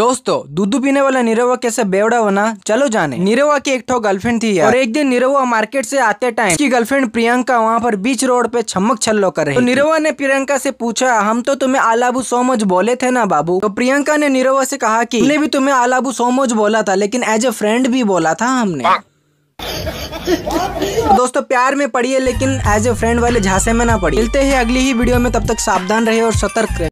दोस्तों दूध पीने वाला निरवा कैसे बेवड़ा बना चलो जाने निरवा की एक ठो गर्लफ्रेंड थी और एक दिन निरवा मार्केट से आते टाइम उसकी गर्लफ्रेंड प्रियंका वहाँ पर बीच रोड पे छमक छल्लो कर रही तो निरवा ने प्रियंका से पूछा हम तो तुम्हें आलाबू सोमच बोले थे ना बाबू तो प्रियंका ने निरवा से कहा की उन्हें भी तुम्हें आलाबू सोमच बोला था लेकिन एज ए फ्रेंड भी बोला था हमने तो दोस्तों प्यार में पढ़िए लेकिन एज ए फ्रेंड वाले झांसे में ना पढ़िए मिलते हैं अगली ही वीडियो में तब तक सावधान रहे और सतर्क रहे